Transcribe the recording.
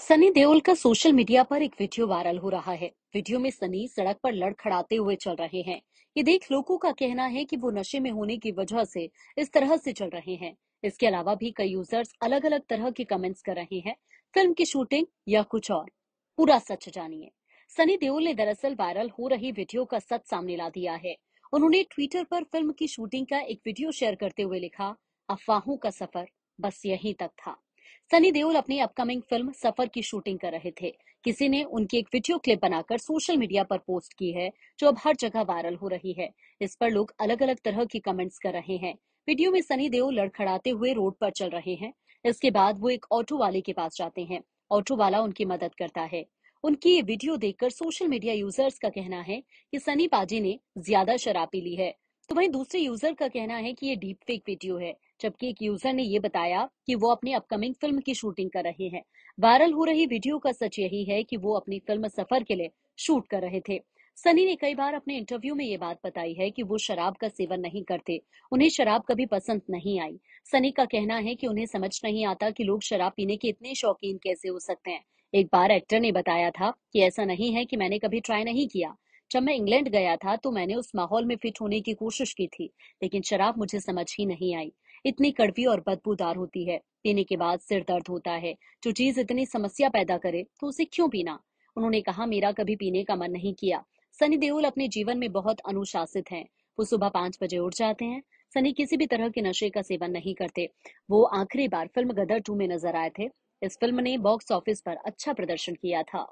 सनी देओल का social media पर एक वीडियो वायरल हो रहा है वीडियो में सनी सड़क पर लड़खड़ाते हुए चल रहे हैं ये देख लोगों का कहना है कि वो नशे में होने की वजह से इस तरह से चल रहे हैं इसके अलावा भी कई यूजर्स अलग अलग तरह के कमेंट्स कर रहे हैं फिल्म की शूटिंग या कुछ और पूरा सच जानिए सनी देओल ने दरअसल वायरल हो रही वीडियो का सच सामने ला दिया है उन्होंने ट्विटर पर फिल्म की शूटिंग का एक वीडियो शेयर करते हुए लिखा अफवाहों का सफर बस यहीं तक था सनी देओल अपनी अपकमिंग फिल्म सफर की शूटिंग कर रहे थे किसी ने उनकी एक वीडियो क्लिप बनाकर सोशल मीडिया पर पोस्ट की है जो अब हर जगह वायरल हो रही है इस पर लोग अलग अलग तरह की कमेंट्स कर रहे हैं वीडियो में सनी देओल लड़खड़ाते हुए रोड पर चल रहे हैं इसके बाद वो एक ऑटो वाले के पास जाते हैं ऑटो वाला उनकी मदद करता है उनकी ये वीडियो देखकर सोशल मीडिया यूजर्स का कहना है कि सनी पाजी ने ज्यादा शराब पी ली है तो वहीं दूसरे यूजर का कहना है कि ये डीप फेक वीडियो है जबकि एक यूजर ने ये बताया कि वो अपनी अपकमिंग फिल्म की शूटिंग कर रहे हैं वायरल हो रही वीडियो का सच यही है कि वो अपनी फिल्म सफर के लिए शूट कर रहे थे सनी ने कई बार अपने इंटरव्यू में ये बात बताई है कि वो शराब का सेवन नहीं करते उन्हें शराब कभी पसंद नहीं आई सनी का कहना है कि उन्हें समझ नहीं आता कि लोग शराब पीने के इतने शौकीन कैसे हो सकते हैं एक बार एक्टर ने बताया था कि ऐसा नहीं है कि मैंने कभी ट्राई नहीं किया जब मैं इंग्लैंड गया था तो मैंने उस माहौल में फिट होने की कोशिश की थी लेकिन शराब मुझे समझ ही नहीं आई इतनी कड़वी और बदबूदार होती है पीने के बाद सिर दर्द होता है जो चीज इतनी समस्या पैदा करे तो उसे क्यों पीना उन्होंने कहा मेरा कभी पीने का मन नहीं किया सनी देओल अपने जीवन में बहुत अनुशासित हैं वो सुबह पांच बजे उठ जाते हैं सनी किसी भी तरह के नशे का सेवन नहीं करते वो आखिरी बार फिल्म गदर टू में नजर आए थे इस फिल्म ने बॉक्स ऑफिस पर अच्छा प्रदर्शन किया था